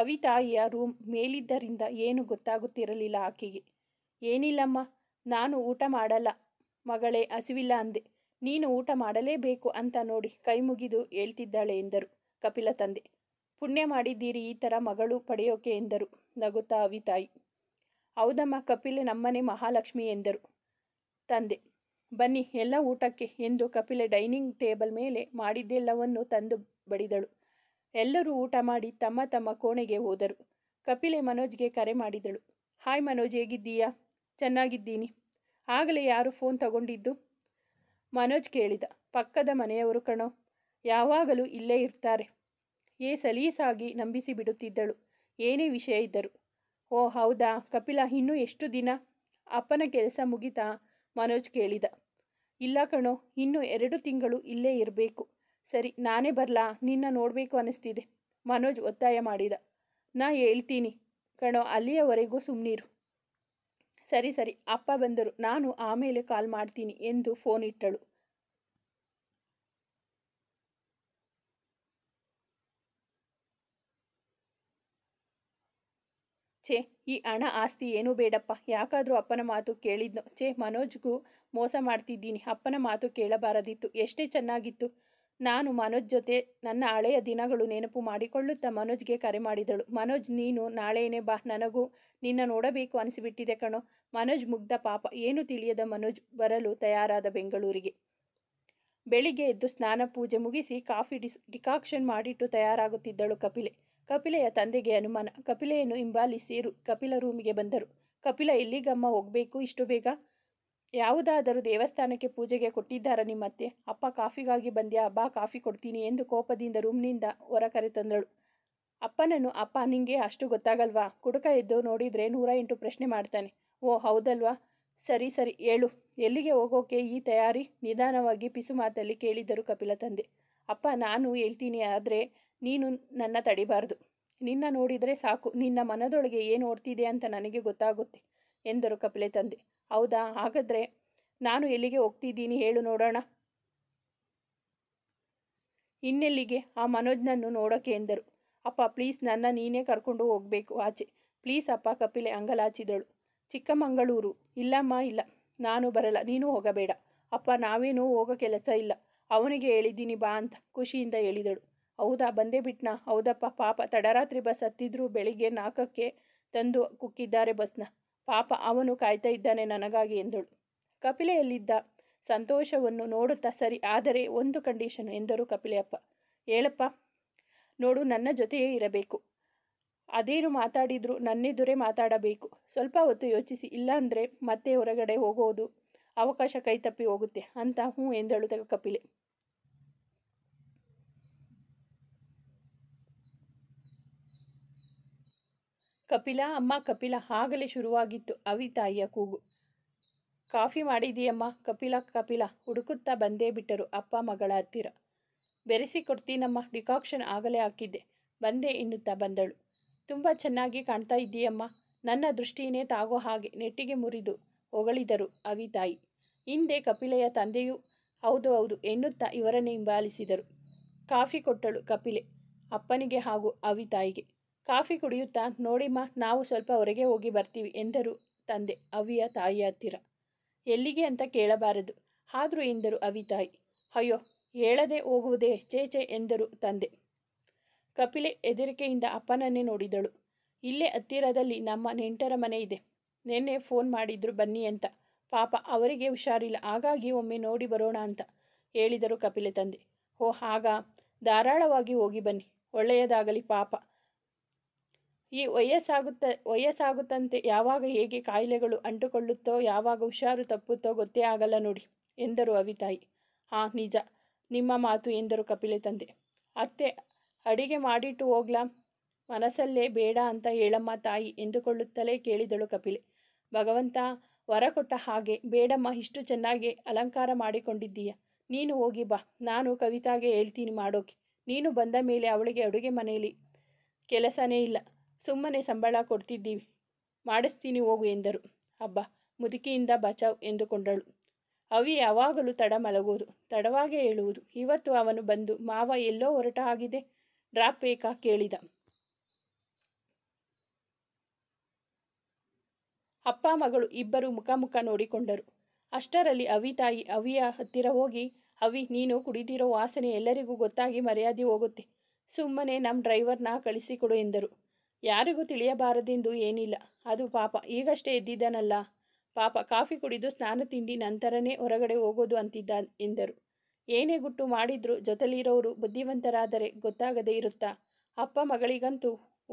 Speaker 1: ಅವಿತಾಯಿಯ ರೂಮ್ ಮೇಲಿದ್ದರಿಂದ ಏನು ಗೊತ್ತಾಗುತ್ತಿರಲಿಲ್ಲ ಆಕೆಗೆ ಏನಿಲ್ಲಮ್ಮ ನಾನು ಊಟ ಮಾಡಲ್ಲ ಮಗಳೇ ಹಸಿವಿಲ್ಲ ಅಂದೆ ನೀನು ಊಟ ಮಾಡಲೇಬೇಕು ಅಂತ ನೋಡಿ ಕೈ ಮುಗಿದು ಹೇಳ್ತಿದ್ದಾಳೆ ಎಂದರು ಕಪಿಲ ತಂದೆ ಪುಣ್ಯ ಮಾಡಿದ್ದೀರಿ ಈ ಥರ ಮಗಳು ಪಡೆಯೋಕೆ ಎಂದರು ನಗುತ್ತಾ ಅವಿ ತಾಯಿ ಹೌದಮ್ಮ ಕಪಿಲೆ ನಮ್ಮನೆ ಮಹಾಲಕ್ಷ್ಮಿ ಎಂದರು ತಂದೆ ಬನ್ನಿ ಎಲ್ಲ ಊಟಕ್ಕೆ ಎಂದು ಕಪಿಲೆ ಡೈನಿಂಗ್ ಟೇಬಲ್ ಮೇಲೆ ಮಾಡಿದ್ದೆಲ್ಲವನ್ನು ತಂದು ಬಡಿದಳು ಎಲ್ಲರೂ ಊಟ ಮಾಡಿ ತಮ್ಮ ತಮ್ಮ ಕೋಣೆಗೆ ಹೋದರು ಕಪಿಲೆ ಮನೋಜ್ಗೆ ಕರೆ ಮಾಡಿದಳು ಹಾಯ್ ಮನೋಜ್ ಹೇಗಿದ್ದೀಯಾ ಚೆನ್ನಾಗಿದ್ದೀನಿ ಆಗಲೇ ಯಾರು ಫೋನ್ ತಗೊಂಡಿದ್ದು ಮನೋಜ್ ಕೇಳಿದ ಪಕ್ಕದ ಮನೆಯವರು ಕಣೋ ಯಾವಾಗಲೂ ಇಲ್ಲೇ ಇರ್ತಾರೆ ಏ ಸಲೀಸಾಗಿ ನಂಬಿಸಿ ಬಿಡುತ್ತಿದ್ದಳು ಏನೇ ವಿಷಯ ಇದ್ದರು ಓ ಹೌದಾ ಕಪಿಲ ಇನ್ನೂ ಎಷ್ಟು ದಿನ ಅಪ್ಪನ ಕೆಲಸ ಮುಗಿತಾ ಮನೋಜ್ ಕೇಳಿದ ಇಲ್ಲ ಕಣೋ ಇನ್ನೂ ಎರಡು ತಿಂಗಳು ಇಲ್ಲೇ ಇರಬೇಕು ಸರಿ ನಾನೇ ಬರಲಾ ನಿನ್ನ ನೋಡಬೇಕು ಅನ್ನಿಸ್ತಿದೆ ಮನೋಜ್ ಒತ್ತಾಯ ಮಾಡಿದ ನಾ ಹೇಳ್ತೀನಿ ಕಣೋ ಅಲ್ಲಿಯವರೆಗೂ ಸುಮ್ಮನಿರು ಸರಿ ಸರಿ ಅಪ್ಪ ಬಂದರು ನಾನು ಆಮೇಲೆ ಕಾಲ್ ಮಾಡ್ತೀನಿ ಎಂದು ಫೋನ್ ಇಟ್ಟಳು ಛೇ ಈ ಹಣ ಆಸ್ತಿ ಏನೂ ಬೇಡಪ್ಪ ಯಾಕಾದರೂ ಅಪ್ಪನ ಮಾತು ಕೇಳಿದ್ನೋ ಛೇ ಮನೋಜ್ಗೂ ಮೋಸ ಮಾಡ್ತಿದ್ದೀನಿ ಅಪ್ಪನ ಮಾತು ಕೇಳಬಾರದಿತ್ತು ಎಷ್ಟೇ ಚೆನ್ನಾಗಿತ್ತು ನಾನು ಮನೋಜ್ ಜೊತೆ ನನ್ನ ಹಳೆಯ ದಿನಗಳು ನೆನಪು ಮಾಡಿಕೊಳ್ಳುತ್ತಾ ಮನೋಜ್ಗೆ ಕರೆ ಮಾಡಿದಳು ಮನೋಜ್ ನೀನು ನಾಳೆಯೇ ಬಾ ನನಗೂ ನಿನ್ನ ನೋಡಬೇಕು ಅನಿಸಿಬಿಟ್ಟಿದೆ ಕಣೋ ಮನೋಜ್ ಮುಗ್ಧ ಪಾಪ ಏನು ತಿಳಿಯದ ಮನೋಜ್ ಬರಲು ತಯಾರಾದ ಬೆಂಗಳೂರಿಗೆ ಬೆಳಿಗ್ಗೆ ಎದ್ದು ಸ್ನಾನ ಪೂಜೆ ಮುಗಿಸಿ ಕಾಫಿ ಡಿಸ್ ಡಿಕಾಕ್ಷನ್ ಮಾಡಿಟ್ಟು ತಯಾರಾಗುತ್ತಿದ್ದಳು ಕಪಿಲೆ ಕಪಿಲೆಯ ತಂದೆಗೆ ಅನುಮಾನ ಕಪಿಲೆಯನ್ನು ಹಿಂಬಾಲಿಸಿ ರು ಕಪಿಲ ರೂಮಿಗೆ ಬಂದರು ಕಪಿಲ ಎಲ್ಲಿಗಮ್ಮ ಹೋಗಬೇಕು ಇಷ್ಟು ಬೇಗ ಯಾವುದಾದರೂ ದೇವಸ್ಥಾನಕ್ಕೆ ಪೂಜೆಗೆ ಕೊಟ್ಟಿದ್ದಾರ ನಿಮ್ಮತ್ತೆ ಅಪ್ಪ ಕಾಫಿಗಾಗಿ ಬಂದ್ಯಾ ಅಬ್ಬಾ ಕಾಫಿ ಕೊಡ್ತೀನಿ ಎಂದು ಕೋಪದಿಂದ ರೂಮ್ನಿಂದ ಹೊರ ಕರೆತಂದಳು ಅಪ್ಪನನ್ನು ಅಪ್ಪ ನಿಂಗೆ ಅಷ್ಟು ಗೊತ್ತಾಗಲ್ವಾ ಕುಡುಕ ಎದ್ದು ನೋಡಿದರೆ ನೂರ ಎಂಟು ಪ್ರಶ್ನೆ ಮಾಡ್ತಾನೆ ಓ ಹೌದಲ್ವಾ ಸರಿ ಸರಿ ಹೇಳು ಎಲ್ಲಿಗೆ ಹೋಗೋಕೆ ಈ ತಯಾರಿ ನಿಧಾನವಾಗಿ ಪಿಸು ಮಾತಲ್ಲಿ ಕೇಳಿದರು ಕಪಿಲ ತಂದೆ ಅಪ್ಪ ನಾನು ಹೇಳ್ತೀನಿ ಆದರೆ ನೀನು ನನ್ನ ತಡಿಬಾರ್ದು ನಿನ್ನ ನೋಡಿದರೆ ಸಾಕು ನಿನ್ನ ಮನದೊಳಗೆ ಏನು ಓಡ್ತಿದೆ ಅಂತ ನನಗೆ ಗೊತ್ತಾಗುತ್ತೆ ಎಂದರು ಕಪಿಲೆ ತಂದೆ ಹೌದಾ ಹಾಗಾದರೆ ನಾನು ಎಲ್ಲಿಗೆ ಹೋಗ್ತಿದ್ದೀನಿ ಹೇಳು ನೋಡೋಣ ಇನ್ನೆಲ್ಲಿಗೆ ಆ ಮನೋಜ್ನನ್ನು ನೋಡೋಕೆ ಎಂದರು ಅಪ್ಪ ಪ್ಲೀಸ್ ನನ್ನ ನೀನೇ ಕರ್ಕೊಂಡು ಹೋಗಬೇಕು ಆಚೆ ಪ್ಲೀಸ್ ಅಪ್ಪ ಕಪಿಲೆ ಅಂಗಲಾಚಿದಳು ಚಿಕ್ಕಮಗಳೂರು ಇಲ್ಲಮ್ಮ ಇಲ್ಲ ನಾನು ಬರಲ್ಲ ನೀನು ಹೋಗಬೇಡ ಅಪ್ಪ ನಾವೇನು ಹೋಗೋ ಕೆಲಸ ಇಲ್ಲ ಅವನಿಗೆ ಹೇಳಿದ್ದೀನಿ ಬಾ ಅಂತ ಖುಷಿಯಿಂದ ಹೇಳಿದಳು ಹೌದಾ ಬಂದೇ ಬಿಟ್ನಾ ಹೌದಪ್ಪ ಪಾಪ ತಡರಾತ್ರಿ ಬಸ್ ಹತ್ತಿದ್ರು ಬೆಳಿಗ್ಗೆ ನಾಲ್ಕಕ್ಕೆ ತಂದು ಕುಕ್ಕಿದ್ದಾರೆ ಬಸ್ನ ಪಾಪ ಅವನು ಕಾಯ್ತಾ ಇದ್ದಾನೆ ನನಗಾಗಿ ಎಂದಳು ಕಪಿಲೆಯಲ್ಲಿದ್ದ ಸಂತೋಷವನ್ನು ನೋಡುತ್ತಾ ಸರಿ ಆದರೆ ಒಂದು ಕಂಡೀಷನ್ ಎಂದರು ಕಪಿಲೆಯಪ್ಪ ಹೇಳಪ್ಪ ನೋಡು ನನ್ನ ಜೊತೆಯೇ ಇರಬೇಕು ಅದೇನು ಮಾತಾಡಿದ್ರು ನನ್ನೆದುರೇ ಮಾತಾಡಬೇಕು ಸ್ವಲ್ಪ ಹೊತ್ತು ಯೋಚಿಸಿ ಇಲ್ಲಾಂದ್ರೆ ಮತ್ತೆ ಹೊರಗಡೆ ಹೋಗೋದು ಅವಕಾಶ ಕೈತಪ್ಪಿ ಹೋಗುತ್ತೆ ಅಂತ ಹ್ಞೂ ತಗ ಕಪಿಲೆ ಕಪಿಲ ಅಮ್ಮ ಕಪಿಲ ಆಗಲೇ ಶುರುವಾಗಿತ್ತು ಅವಿ ತಾಯಿಯ ಕೂಗು ಕಾಫಿ ಮಾಡಿದೀಯಮ್ಮ ಕಪಿಲ ಕಪಿಲ ಹುಡುಕುತ್ತಾ ಬಂದೇ ಬಿಟ್ಟರು ಅಪ್ಪ ಮಗಳ ಹತ್ತಿರ ಬೆರೆಸಿ ಕೊಡ್ತೀನಮ್ಮ ಡಿಕಾಕ್ಷನ್ ಆಗಲೇ ಹಾಕಿದ್ದೆ ಬಂದೆ ಎನ್ನುತ್ತಾ ಬಂದಳು ತುಂಬ ಚೆನ್ನಾಗಿ ಕಾಣ್ತಾ ಇದ್ದೀಯಮ್ಮ ನನ್ನ ದೃಷ್ಟಿಯೇ ತಾಗೋ ಹಾಗೆ ನೆಟ್ಟಿಗೆ ಮುರಿದು ಹೊಗಳಿದರು ತಾಯಿ ಹಿಂದೆ ಕಪಿಲೆಯ ತಂದೆಯೂ ಹೌದು ಹೌದು ಎನ್ನುತ್ತಾ ಇವರನ್ನೇ ಹಿಂಬಾಲಿಸಿದರು ಕಾಫಿ ಕೊಟ್ಟಳು ಕಪಿಲೆ ಅಪ್ಪನಿಗೆ ಹಾಗೂ ಅವಿ ತಾಯಿಗೆ ಕಾಫಿ ಕುಡಿಯುತ್ತಾ ನೋಡಿಮ್ಮ ನಾವು ಸ್ವಲ್ಪ ಹೊರಗೆ ಹೋಗಿ ಬರ್ತೀವಿ ಎಂದರು ತಂದೆ ಅವಿಯ ತಾಯಿಯ ಹತ್ತಿರ ಎಲ್ಲಿಗೆ ಅಂತ ಕೇಳಬಾರದು ಆದರೂ ಎಂದರು ಅವಿ ತಾಯಿ ಅಯ್ಯೋ ಹೇಳದೆ ಹೋಗುವುದೇ ಚೇಚೆ ಎಂದರು ತಂದೆ ಕಪಿಲೆ ಹೆದರಿಕೆಯಿಂದ ಅಪ್ಪನನ್ನೇ ನೋಡಿದಳು ಇಲ್ಲೇ ಹತ್ತಿರದಲ್ಲಿ ನಮ್ಮ ನೆಂಟರ ಮನೆ ಇದೆ ನಿನ್ನೆ ಫೋನ್ ಮಾಡಿದ್ರು ಬನ್ನಿ ಅಂತ ಪಾಪ ಅವರಿಗೆ ಹುಷಾರಿಲ್ಲ ಹಾಗಾಗಿ ಒಮ್ಮೆ ನೋಡಿ ಬರೋಣ ಅಂತ ಹೇಳಿದರು ಕಪಿಲೆ ತಂದೆ ಓ ಆಗ ಧಾರಾಳವಾಗಿ ಹೋಗಿ ಬನ್ನಿ ಒಳ್ಳೆಯದಾಗಲಿ ಪಾಪ ಈ ವಯಸ್ಸಾಗುತ್ತ ವಯಸ್ಸಾಗುತ್ತಂತೆ ಯಾವಾಗ ಹೇಗೆ ಕಾಯಿಲೆಗಳು ಅಂಟುಕೊಳ್ಳುತ್ತೋ ಯಾವಾಗ ಹುಷಾರು ತಪ್ಪುತ್ತೋ ಗೊತ್ತೇ ಆಗಲ್ಲ ನೋಡಿ ಎಂದರು ಅವಿತಾಯಿ ಹಾಂ ನಿಜ ನಿಮ್ಮ ಮಾತು ಎಂದರು ಕಪಿಲೆ ತಂದೆ ಅತ್ತೆ ಅಡಿಗೆ ಮಾಡಿಟ್ಟು ಹೋಗ್ಲಾ ಮನಸ್ಸಲ್ಲೇ ಬೇಡ ಅಂತ ಹೇಳಮ್ಮ ತಾಯಿ ಎಂದುಕೊಳ್ಳುತ್ತಲೇ ಕೇಳಿದಳು ಕಪಿಲೆ ಭಗವಂತ ವರ ಕೊಟ್ಟ ಹಾಗೆ ಬೇಡಮ್ಮ ಇಷ್ಟು ಚೆನ್ನಾಗಿ ಅಲಂಕಾರ ಮಾಡಿಕೊಂಡಿದ್ದೀಯ ನೀನು ಹೋಗಿ ಬಾ ನಾನು ಕವಿತಾಗೆ ಹೇಳ್ತೀನಿ ಮಾಡೋಕೆ ನೀನು ಬಂದ ಮೇಲೆ ಅವಳಿಗೆ ಅಡುಗೆ ಮನೆಯಲ್ಲಿ ಕೆಲಸನೇ ಇಲ್ಲ ಸುಮ್ಮನೆ ಸಂಬಳ ಕೊಡ್ತಿದ್ದೀವಿ ಮಾಡಿಸ್ತೀನಿ ಹೋಗು ಎಂದರು ಅಬ್ಬ ಮುದುಕಿಯಿಂದ ಬಚಾವ್ ಎಂದುಕೊಂಡಳು ಅವಿ ಯಾವಾಗಲೂ ತಡ ಮಲಗುವುದು ತಡವಾಗೇ ಹೇಳುವುದು ಇವತ್ತು ಅವನು ಬಂದು ಮಾವ ಎಲ್ಲೋ ಹೊರಟ ಆಗಿದೆ ಡ್ರಾಪ್ ಬೇಕಾ ಕೇಳಿದ ಅಪ್ಪ ಮಗಳು ಇಬ್ಬರು ಮುಖ ಮುಖ ನೋಡಿಕೊಂಡರು ಅಷ್ಟರಲ್ಲಿ ಅವಿ ತಾಯಿ ಅವಿಯ ಹತ್ತಿರ ಹೋಗಿ ಅವಿ ನೀನು ಕುಡಿದಿರೋ ವಾಸನೆ ಎಲ್ಲರಿಗೂ ಗೊತ್ತಾಗಿ ಮರ್ಯಾದೆ ಹೋಗುತ್ತೆ ಸುಮ್ಮನೆ ನಮ್ಮ ಡ್ರೈವರ್ನ ಕಳಿಸಿಕೊಡು ಎಂದರು ಯಾರಿಗೂ ತಿಳಿಯಬಾರದೆಂದು ಏನಿಲ್ಲ ಅದು ಪಾಪ ಈಗಷ್ಟೇ ಎದ್ದಿದ್ದನಲ್ಲ ಪಾಪ ಕಾಫಿ ಕುಡಿದು ಸ್ನಾನ ತಿಂಡಿ ನಂತರನೇ ಹೊರಗಡೆ ಹೋಗೋದು ಅಂತಿದ್ದ ಎಂದರು ಏನೇ ಗುಟ್ಟು ಮಾಡಿದ್ರೂ ಜೊತೆಲಿರೋರು ಬುದ್ಧಿವಂತರಾದರೆ ಗೊತ್ತಾಗದೇ ಇರುತ್ತಾ ಅಪ್ಪ ಮಗಳಿಗಂತೂ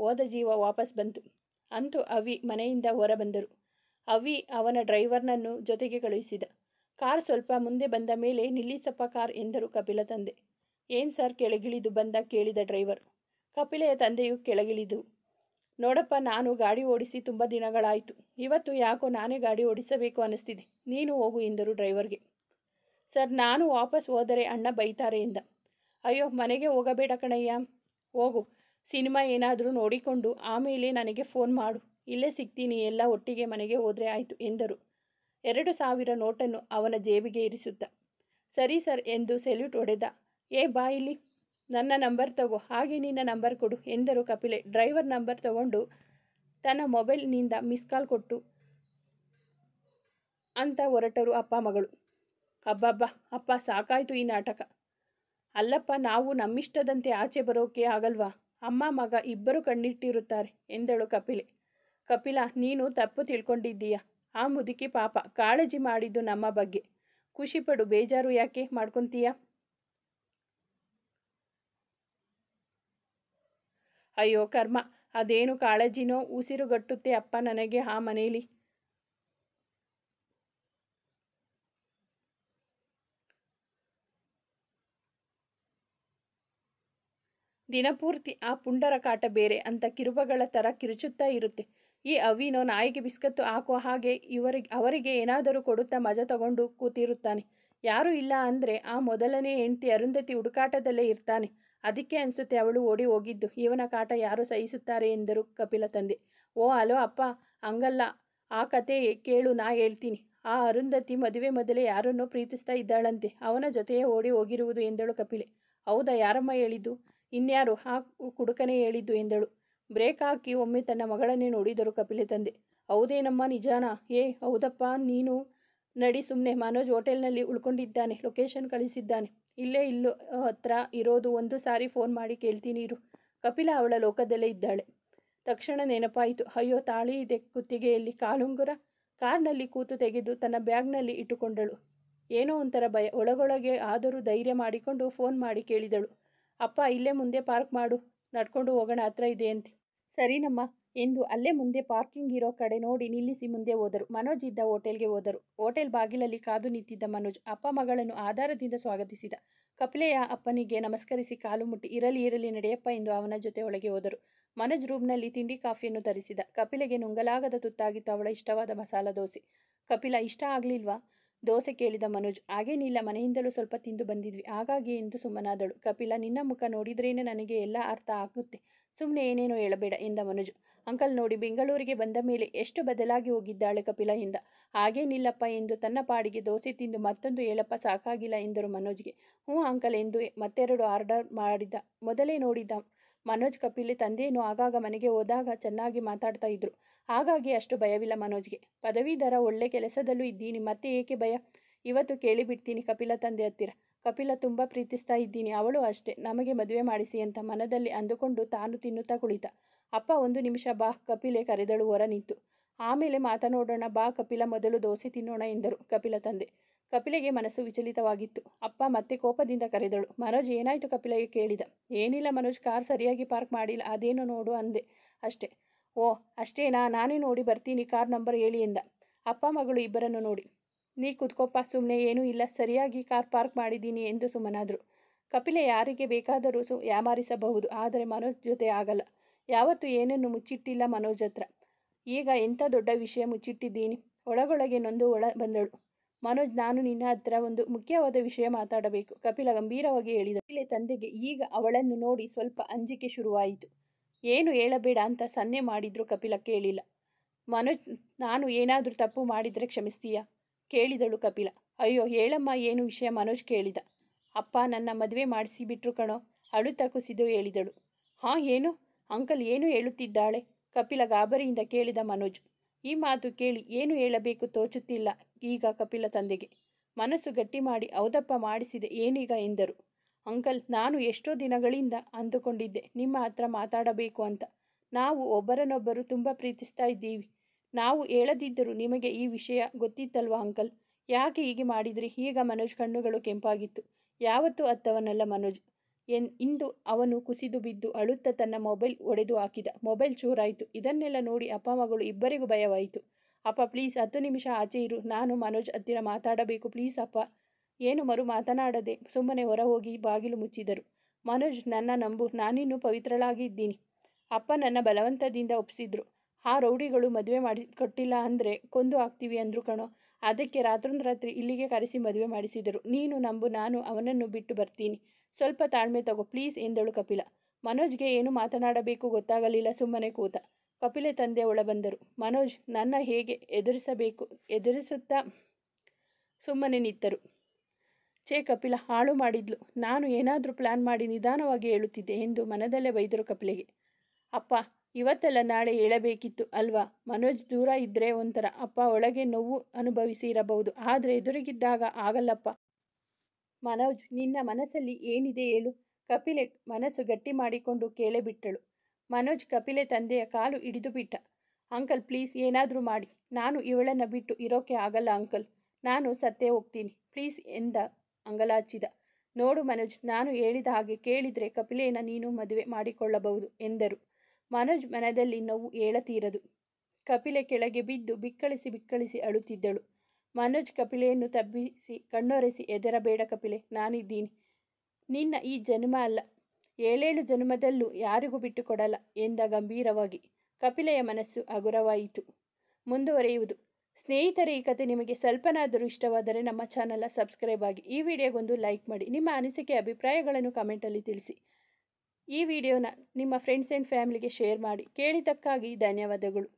Speaker 1: ಓದ ಜೀವ ವಾಪಸ್ ಬಂತು ಅಂತೂ ಅವಿ ಮನೆಯಿಂದ ಹೊರಬಂದರು ಅವಿ ಅವನ ಡ್ರೈವರ್ನನ್ನು ಜೊತೆಗೆ ಕಳುಹಿಸಿದ ಕಾರ್ ಸ್ವಲ್ಪ ಮುಂದೆ ಬಂದ ಮೇಲೆ ನಿಲ್ಲಿಸಪ್ಪ ಕಾರ್ ಎಂದರು ಕಪಿಲ ತಂದೆ ಏನು ಸರ್ ಕೆಳಗಿಳಿದು ಬಂದ ಕೇಳಿದ ಡ್ರೈವರ್ ಕಪಿಲೆಯ ತಂದೆಯು ಕೆಳಗಿಳಿದು ನೋಡಪ್ಪ ನಾನು ಗಾಡಿ ಓಡಿಸಿ ತುಂಬ ದಿನಗಳಾಯಿತು ಇವತ್ತು ಯಾಕೋ ನಾನೇ ಗಾಡಿ ಓಡಿಸಬೇಕು ಅನ್ನಿಸ್ತಿದೆ ನೀನು ಹೋಗು ಎಂದರು ಡ್ರೈವರ್ಗೆ ಸರ್ ನಾನು ವಾಪಸ್ ಹೋದರೆ ಅಣ್ಣ ಬೈತಾರೆ ಎಂದ ಅಯ್ಯೋ ಮನೆಗೆ ಹೋಗಬೇಡ ಕಣಯ್ಯ ಹೋಗು ಸಿನಿಮಾ ಏನಾದರೂ ನೋಡಿಕೊಂಡು ಆಮೇಲೆ ನನಗೆ ಫೋನ್ ಮಾಡು ಇಲ್ಲೇ ಸಿಗ್ತೀನಿ ಎಲ್ಲ ಒಟ್ಟಿಗೆ ಮನೆಗೆ ಹೋದರೆ ಆಯಿತು ಎಂದರು ಎರಡು ಸಾವಿರ ನೋಟನ್ನು ಅವನ ಜೇಬಿಗೆ ಇರಿಸುತ್ತ ಸರಿ ಸರ್ ಎಂದು ಸೆಲ್ಯೂಟ್ ಹೊಡೆದ ಏ ಬಾ ಇಲ್ಲಿ ನನ್ನ ನಂಬರ್ ತಗೋ ಹಾಗೆ ನಿನ್ನ ನಂಬರ್ ಕೊಡು ಎಂದರು ಕಪಿಲೆ ಡ್ರೈವರ್ ನಂಬರ್ ತಗೊಂಡು ತನ್ನ ಮೊಬೈಲ್ನಿಂದ ಮಿಸ್ ಕಾಲ್ ಕೊಟ್ಟು ಅಂತ ಹೊರಟರು ಅಪ್ಪ ಮಗಳು ಅಬ್ಬಬ್ಬ ಅಪ್ಪ ಸಾಕಾಯಿತು ಈ ನಾಟಕ ಅಲ್ಲಪ್ಪ ನಾವು ನಮ್ಮಿಷ್ಟದಂತೆ ಆಚೆ ಬರೋಕೆ ಆಗಲ್ವಾ ಅಮ್ಮ ಮಗ ಇಬ್ಬರು ಕಣ್ಣಿಟ್ಟಿರುತ್ತಾರೆ ಎಂದಳು ಕಪಿಲೆ ಕಪಿಲ ನೀನು ತಪ್ಪು ತಿಳ್ಕೊಂಡಿದ್ದೀಯ ಆ ಮುದುಕಿ ಪಾಪ ಕಾಳಜಿ ಮಾಡಿದ್ದು ನಮ್ಮ ಬಗ್ಗೆ ಖುಷಿಪಡು ಬೇಜಾರು ಯಾಕೆ ಮಾಡ್ಕೊತೀಯ ಅಯ್ಯೋ ಕರ್ಮ ಅದೇನು ಕಾಳಜಿನೋ ಉಸಿರುಗಟ್ಟುತ್ತೆ ಅಪ್ಪ ನನಗೆ ಆ ಮನೇಲಿ ದಿನಪೂರ್ತಿ ಆ ಪುಂಡರ ಕಾಟ ಬೇರೆ ಅಂತ ಕಿರುಬಗಳ ತರ ಕಿರುಚುತ್ತಾ ಇರುತ್ತೆ ಈ ಅವಿನೋ ನಾಯಿಗೆ ಬಿಸ್ಕತ್ತು ಹಾಕುವ ಹಾಗೆ ಇವರಿಗೆ ಅವರಿಗೆ ಏನಾದರೂ ಕೊಡುತ್ತಾ ಮಜಾ ತಗೊಂಡು ಕೂತಿರುತ್ತಾನೆ ಯಾರೂ ಇಲ್ಲ ಅಂದರೆ ಆ ಮೊದಲನೇ ಹೆಂಡತಿ ಅರುಂಧತಿ ಹುಡುಕಾಟದಲ್ಲೇ ಇರ್ತಾನೆ ಅದಕ್ಕೆ ಅನಿಸುತ್ತೆ ಅವಳು ಓಡಿ ಹೋಗಿದ್ದು ಇವನ ಕಾಟ ಯಾರು ಸಹಿಸುತ್ತಾರೆ ಎಂದರು ಕಪಿಲ ತಂದೆ ಓ ಅಲೋ ಅಪ್ಪ ಹಂಗಲ್ಲ ಆ ಕತೆ ಕೇಳು ನಾ ಹೇಳ್ತೀನಿ ಆ ಅರುಂಧತಿ ಮದುವೆ ಮೊದಲೇ ಯಾರನ್ನೋ ಪ್ರೀತಿಸ್ತಾ ಇದ್ದಾಳಂತೆ ಅವನ ಜೊತೆಯೇ ಓಡಿ ಹೋಗಿರುವುದು ಎಂದಳು ಕಪಿಲೆ ಹೌದಾ ಯಾರಮ್ಮ ಹೇಳಿದ್ದು ಇನ್ಯಾರು ಹಾ ಕುಡುಕನೇ ಹೇಳಿದ್ದು ಎಂದಳು ಬ್ರೇಕ್ ಹಾಕಿ ಒಮ್ಮೆ ತನ್ನ ಮಗಳನ್ನೇ ನೋಡಿದರು ಕಪಿಲೆ ತಂದೆ ಹೌದೇನಮ್ಮ ನಿಜಾನ ಏ ಹೌದಪ್ಪ ನೀನು ನಡಿ ಸುಮ್ಮನೆ ಮನೋಜ್ ಹೋಟೆಲ್ನಲ್ಲಿ ಉಳ್ಕೊಂಡಿದ್ದಾನೆ ಲೊಕೇಶನ್ ಕಳಿಸಿದ್ದಾನೆ ಇಲ್ಲೇ ಇಲ್ಲೋ ಹತ್ರ ಇರೋದು ಒಂದು ಸಾರಿ ಫೋನ್ ಮಾಡಿ ಕೇಳ್ತೀನಿ ಇರು ಕಪಿಲ ಅವಳ ಲೋಕದಲ್ಲೇ ಇದ್ದಾಳೆ ತಕ್ಷಣ ನೆನಪಾಯಿತು ಅಯ್ಯೋ ತಾಳಿ ಇದೆ ಕುತ್ತಿಗೆಯಲ್ಲಿ ಕಾಲುಂಗುರ ಕಾರ್ನಲ್ಲಿ ಕೂತು ತೆಗೆದು ತನ್ನ ಬ್ಯಾಗ್ನಲ್ಲಿ ಇಟ್ಟುಕೊಂಡಳು ಏನೋ ಒಂಥರ ಭಯ ಒಳಗೊಳಗೆ ಆದರೂ ಧೈರ್ಯ ಮಾಡಿಕೊಂಡು ಫೋನ್ ಮಾಡಿ ಕೇಳಿದಳು ಅಪ್ಪ ಇಲ್ಲೇ ಮುಂದೆ ಪಾರ್ಕ್ ಮಾಡು ನಡ್ಕೊಂಡು ಹೋಗೋಣ ಹತ್ರ ಇದೆ ಅಂತ ಸರಿನಮ್ಮ ಎಂದು ಅಲ್ಲೇ ಮುಂದೆ ಪಾರ್ಕಿಂಗ್ ಇರೋ ಕಡೆ ನೋಡಿ ನಿಲ್ಲಿಸಿ ಮುಂದೆ ಹೋದರು ಮನೋಜ್ ಇದ್ದ ಹೋಟೆಲ್ಗೆ ಹೋದರು ಹೋಟೆಲ್ ಬಾಗಿಲಲ್ಲಿ ಕಾದು ನಿಂತಿದ್ದ ಮನೋಜ್ ಅಪ್ಪ ಮಗಳನ್ನು ಆಧಾರದಿಂದ ಸ್ವಾಗತಿಸಿದ ಕಪಿಲೆಯ ಅಪ್ಪನಿಗೆ ನಮಸ್ಕರಿಸಿ ಕಾಲು ಮುಟ್ಟಿ ಇರಲಿ ಇರಲಿ ನಡೆಯಪ್ಪ ಎಂದು ಅವನ ಜೊತೆ ಒಳಗೆ ಹೋದರು ಮನೋಜ್ ರೂಮ್ನಲ್ಲಿ ತಿಂಡಿ ಕಾಫಿಯನ್ನು ತರಿಸಿದ ಕಪಿಲೆಗೆ ನುಂಗಲಾಗದ ತುತ್ತಾಗಿತ್ತು ಅವಳ ಇಷ್ಟವಾದ ಮಸಾಲ ದೋಸೆ ಕಪಿಲ ಇಷ್ಟ ಆಗಲಿಲ್ವಾ ದೋಸೆ ಕೇಳಿದ ಮನೋಜ್ ನಿಲ್ಲ ಮನೆಯಿಂದಲೂ ಸ್ವಲ್ಪ ತಿಂದು ಬಂದಿದ್ವಿ ಹಾಗಾಗಿ ಎಂದು ಸುಮ್ಮನಾದಳು ಕಪಿಲ ನಿನ್ನ ಮುಖ ನೋಡಿದ್ರೇನೆ ನನಗೆ ಎಲ್ಲ ಅರ್ಥ ಆಗುತ್ತೆ ಸುಮ್ಮನೆ ಏನೇನೋ ಹೇಳಬೇಡ ಎಂದ ಮನೋಜ್ ಅಂಕಲ್ ನೋಡಿ ಬೆಂಗಳೂರಿಗೆ ಬಂದ ಮೇಲೆ ಎಷ್ಟು ಬದಲಾಗಿ ಹೋಗಿದ್ದಾಳೆ ಕಪಿಲ ಹಾಗೇ ಹಾಗೇನಿಲ್ಲಪ್ಪ ಎಂದು ತನ್ನ ಪಾಡಿಗೆ ದೋಸೆ ತಿಂದು ಮತ್ತೊಂದು ಹೇಳಪ್ಪ ಸಾಕಾಗಿಲ್ಲ ಎಂದರು ಮನೋಜ್ಗೆ ಹ್ಞೂ ಅಂಕಲ್ ಎಂದು ಮತ್ತೆರಡು ಆರ್ಡರ್ ಮಾಡಿದ್ದ ಮೊದಲೇ ನೋಡಿದ್ದ ಮನೋಜ್ ಕಪಿಲಿ ತಂದೆಯನ್ನು ಆಗಾಗ ಮನೆಗೆ ಹೋದಾಗ ಚೆನ್ನಾಗಿ ಮಾತಾಡ್ತಾ ಇದ್ರು ಹಾಗಾಗಿ ಅಷ್ಟು ಭಯವಿಲ್ಲ ಮನೋಜ್ಗೆ ಪದವೀಧರ ಒಳ್ಳೆ ಕೆಲಸದಲ್ಲೂ ಇದ್ದೀನಿ ಮತ್ತೆ ಏಕೆ ಭಯ ಇವತ್ತು ಕೇಳಿಬಿಡ್ತೀನಿ ಕಪಿಲ ತಂದೆ ಹತ್ತಿರ ಕಪಿಲ ತುಂಬ ಪ್ರೀತಿಸ್ತಾ ಇದ್ದೀನಿ ಅವಳು ಅಷ್ಟೇ ನಮಗೆ ಮದುವೆ ಮಾಡಿಸಿ ಅಂತ ಮನದಲ್ಲಿ ಅಂದುಕೊಂಡು ತಾನು ತಿನ್ನುತ್ತಾ ಕುಳಿತ ಅಪ್ಪ ಒಂದು ನಿಮಿಷ ಬಾ ಕಪಿಲೆ ಕರೆದಳು ಹೊರ ನಿಂತು ಆಮೇಲೆ ಮಾತನಾಡೋಣ ಬಾ ಕಪಿಲ ಮೊದಲು ದೋಸೆ ತಿನ್ನೋಣ ಎಂದರು ಕಪಿಲ ತಂದೆ ಕಪಿಲೆಗೆ ಮನಸ್ಸು ವಿಚಲಿತವಾಗಿತ್ತು ಅಪ್ಪ ಮತ್ತೆ ಕೋಪದಿಂದ ಕರೆದಳು ಮನೋಜ್ ಏನಾಯಿತು ಕಪಿಲೆಗೆ ಕೇಳಿದ ಏನಿಲ್ಲ ಮನೋಜ್ ಕಾರ್ ಸರಿಯಾಗಿ ಪಾರ್ಕ್ ಮಾಡಿಲ್ಲ ಅದೇನು ನೋಡು ಅಂದೆ ಅಷ್ಟೇ ಓ ಅಷ್ಟೇನಾ ನಾನೇ ನೋಡಿ ಬರ್ತೀನಿ ಕಾರ್ ನಂಬರ್ ಹೇಳಿ ಎಂದ ಅಪ್ಪ ಮಗಳು ಇಬ್ಬರನ್ನು ನೋಡಿ ನೀ ಕುತ್ಕೋಪ್ಪ ಸುಮ್ಮನೆ ಏನೂ ಇಲ್ಲ ಸರಿಯಾಗಿ ಕಾರ್ ಪಾರ್ಕ್ ಮಾಡಿದ್ದೀನಿ ಎಂದು ಸುಮ್ಮನಾದರು ಕಪಿಲೆ ಯಾರಿಗೆ ಬೇಕಾದರೂ ಸು ಯಾಮಾರಿಸಬಹುದು ಆದರೆ ಮನೋಜ್ ಜೊತೆ ಆಗಲ್ಲ ಯಾವತ್ತೂ ಏನನ್ನು ಮುಚ್ಚಿಟ್ಟಿಲ್ಲ ಮನೋಜ್ ಹತ್ರ ಈಗ ಎಂಥ ದೊಡ್ಡ ವಿಷಯ ಮುಚ್ಚಿಟ್ಟಿದ್ದೀನಿ ಒಳಗೊಳಗೆ ನೊಂದು ಒಳ ಬಂದಳು ಮನೋಜ್ ನಾನು ನಿನ್ನ ಹತ್ರ ಒಂದು ಮುಖ್ಯವಾದ ವಿಷಯ ಮಾತಾಡಬೇಕು ಕಪಿಲ ಗಂಭೀರವಾಗಿ ಹೇಳಿದ ಕಪಿಲೆ ತಂದೆಗೆ ಈಗ ಅವಳನ್ನು ನೋಡಿ ಸ್ವಲ್ಪ ಅಂಜಿಕೆ ಶುರುವಾಯಿತು ಏನು ಹೇಳಬೇಡ ಅಂತ ಸನ್ನೆ ಮಾಡಿದ್ರು ಕಪಿಲ ಕೇಳಿಲ್ಲ ಮನೋಜ್ ನಾನು ಏನಾದರೂ ತಪ್ಪು ಮಾಡಿದರೆ ಕ್ಷಮಿಸ್ತೀಯಾ ಕೇಳಿದಳು ಕಪಿಲ ಅಯ್ಯೋ ಹೇಳಮ್ಮ ಏನು ವಿಷಯ ಮನೋಜ್ ಕೇಳಿದ ಅಪ್ಪ ನನ್ನ ಮದುವೆ ಮಾಡಿಸಿ ಬಿಟ್ರು ಕಣೋ ಅಳುತ್ತಾ ಕುಸಿದು ಹೇಳಿದಳು ಹಾಂ ಏನು ಅಂಕಲ್ ಏನು ಹೇಳುತ್ತಿದ್ದಾಳೆ ಕಪಿಲ ಗಾಬರಿಯಿಂದ ಕೇಳಿದ ಮನೋಜ್ ಈ ಮಾತು ಕೇಳಿ ಏನು ಹೇಳಬೇಕು ತೋಚುತ್ತಿಲ್ಲ ಈಗ ಕಪಿಲ ತಂದೆಗೆ ಮನಸ್ಸು ಗಟ್ಟಿ ಮಾಡಿ ಔದಪ್ಪ ಮಾಡಿಸಿದೆ ಏನೀಗ ಎಂದರು ಅಂಕಲ್ ನಾನು ಎಷ್ಟೋ ದಿನಗಳಿಂದ ಅಂದುಕೊಂಡಿದ್ದೆ ನಿಮ್ಮ ಹತ್ರ ಮಾತಾಡಬೇಕು ಅಂತ ನಾವು ಒಬ್ಬರನ್ನೊಬ್ಬರು ತುಂಬ ಪ್ರೀತಿಸ್ತಾ ಇದ್ದೀವಿ ನಾವು ಹೇಳದಿದ್ದರೂ ನಿಮಗೆ ಈ ವಿಷಯ ಗೊತ್ತಿತ್ತಲ್ವ ಅಂಕಲ್ ಯಾಕೆ ಹೀಗೆ ಮಾಡಿದ್ರಿ ಈಗ ಮನೋಜ್ ಕಣ್ಣುಗಳು ಕೆಂಪಾಗಿತ್ತು ಯಾವತ್ತೂ ಅತ್ತವನಲ್ಲ ಮನೋಜ್ ಎನ್ ಇಂದು ಅವನು ಕುಸಿದು ಬಿದ್ದು ಅಳುತ್ತಾ ತನ್ನ ಮೊಬೈಲ್ ಒಡೆದು ಹಾಕಿದ ಮೊಬೈಲ್ ಚೂರಾಯಿತು ಇದನ್ನೆಲ್ಲ ನೋಡಿ ಅಪ್ಪ ಮಗಳು ಇಬ್ಬರಿಗೂ ಭಯವಾಯಿತು ಅಪ್ಪ ಪ್ಲೀಸ್ ಹತ್ತು ನಿಮಿಷ ಆಚೆ ಇರು ನಾನು ಮನೋಜ್ ಹತ್ತಿರ ಮಾತಾಡಬೇಕು ಪ್ಲೀಸ್ ಅಪ್ಪ ಏನು ಮರು ಮಾತನಾಡದೆ ಸುಮ್ಮನೆ ಹೊರ ಹೋಗಿ ಬಾಗಿಲು ಮುಚ್ಚಿದರು ಮನೋಜ್ ನನ್ನ ನಂಬು ನಾನಿನ್ನೂ ಪವಿತ್ರಳಾಗಿದ್ದೀನಿ ಅಪ್ಪ ನನ್ನ ಬಲವಂತದಿಂದ ಒಪ್ಪಿಸಿದ್ರು ಆ ರೌಡಿಗಳು ಮದುವೆ ಮಾಡಿ ಕೊಟ್ಟಿಲ್ಲ ಅಂದರೆ ಕೊಂದು ಹಾಕ್ತೀವಿ ಅಂದರು ಕಣೋ ಅದಕ್ಕೆ ರಾತ್ರೋಂದು ರಾತ್ರಿ ಇಲ್ಲಿಗೆ ಕರೆಸಿ ಮದುವೆ ಮಾಡಿಸಿದರು ನೀನು ನಂಬು ನಾನು ಅವನನ್ನು ಬಿಟ್ಟು ಬರ್ತೀನಿ ಸ್ವಲ್ಪ ತಾಳ್ಮೆ ತಗೋ ಪ್ಲೀಸ್ ಎಂದಳು ಕಪಿಲ ಮನೋಜ್ಗೆ ಏನು ಮಾತನಾಡಬೇಕು ಗೊತ್ತಾಗಲಿಲ್ಲ ಸುಮ್ಮನೆ ಕೂತ ಕಪಿಲೆ ತಂದೆ ಒಳಬಂದರು ಮನೋಜ್ ನನ್ನ ಹೇಗೆ ಎದುರಿಸಬೇಕು ಎದುರಿಸುತ್ತಾ ಸುಮ್ಮನೆ ನಿತ್ತರು ಛೇ ಕಪಿಲ ಹಾಳು ಮಾಡಿದ್ಲು ನಾನು ಏನಾದರೂ ಪ್ಲ್ಯಾನ್ ಮಾಡಿ ನಿಧಾನವಾಗಿ ಹೇಳುತ್ತಿದ್ದೆ ಎಂದು ಮನದಲ್ಲೇ ಬೈದರು ಕಪಿಲೆಗೆ ಅಪ್ಪ ಇವತ್ತೆಲ್ಲ ನಾಳೆ ಹೇಳಬೇಕಿತ್ತು ಅಲ್ವಾ ಮನೋಜ್ ದೂರ ಇದ್ದರೆ ಒಂಥರ ಅಪ್ಪ ಒಳಗೆ ನೋವು ಅನುಭವಿಸಿ ಇರಬಹುದು ಆದರೆ ಎದುರಿಗಿದ್ದಾಗ ಆಗಲ್ಲಪ್ಪ ಮನೋಜ್ ನಿನ್ನ ಮನಸ್ಸಲ್ಲಿ ಏನಿದೆ ಹೇಳು ಕಪಿಲೆ ಮನಸ್ಸು ಗಟ್ಟಿ ಮಾಡಿಕೊಂಡು ಕೇಳೆ ಮನೋಜ್ ಕಪಿಲೆ ತಂದೆಯ ಕಾಲು ಹಿಡಿದು ಬಿಟ್ಟ ಅಂಕಲ್ ಪ್ಲೀಸ್ ಏನಾದರೂ ಮಾಡಿ ನಾನು ಇವಳನ್ನು ಬಿಟ್ಟು ಇರೋಕೆ ಆಗಲ್ಲ ಅಂಕಲ್ ನಾನು ಸತ್ತೇ ಹೋಗ್ತೀನಿ ಪ್ಲೀಸ್ ಎಂದ ಅಂಗಲಾಚಿದ ನೋಡು ಮನೋಜ್ ನಾನು ಹೇಳಿದ ಹಾಗೆ ಕೇಳಿದರೆ ಕಪಿಲೆಯನ್ನು ನೀನು ಮದುವೆ ಮಾಡಿಕೊಳ್ಳಬಹುದು ಎಂದರು ಮನೋಜ್ ಮನದಲ್ಲಿ ನೋವು ಹೇಳತೀರದು ಕಪಿಲೆ ಕೆಳಗೆ ಬಿದ್ದು ಬಿಕ್ಕಳಿಸಿ ಬಿಕ್ಕಳಿಸಿ ಅಳುತ್ತಿದ್ದಳು ಮನೋಜ್ ಕಪಿಲೆಯನ್ನು ತಬ್ಬಿಸಿ ಕಣ್ಣೊರೆಸಿ ಎದರಬೇಡ ಕಪಿಲೆ ನಾನಿದ್ದೀನಿ ನಿನ್ನ ಈ ಜನ್ಮ ಅಲ್ಲ ಏಳೇಳು ಜನ್ಮದಲ್ಲೂ ಯಾರಿಗೂ ಬಿಟ್ಟುಕೊಡಲ್ಲ ಎಂದ ಗಂಭೀರವಾಗಿ ಕಪಿಲೆಯ ಮನಸ್ಸು ಹಗುರವಾಯಿತು ಮುಂದುವರೆಯುವುದು ಸ್ನೇಹಿತರೆ ಈ ಕತೆ ನಿಮಗೆ ಸ್ವಲ್ಪನಾದರೂ ಇಷ್ಟವಾದರೆ ನಮ್ಮ ಚಾನಲ ಸಬ್ಸ್ಕ್ರೈಬ್ ಆಗಿ ಈ ವಿಡಿಯೋಗೊಂದು ಲೈಕ್ ಮಾಡಿ ನಿಮ್ಮ ಅನಿಸಿಕೆ ಅಭಿಪ್ರಾಯಗಳನ್ನು ಕಮೆಂಟಲ್ಲಿ ತಿಳಿಸಿ ಈ ವಿಡಿಯೋನ ನಿಮ್ಮ ಫ್ರೆಂಡ್ಸ್ ಆ್ಯಂಡ್ ಫ್ಯಾಮಿಲಿಗೆ ಶೇರ್ ಮಾಡಿ ಕೇಳಿದ್ದಕ್ಕಾಗಿ ಧನ್ಯವಾದಗಳು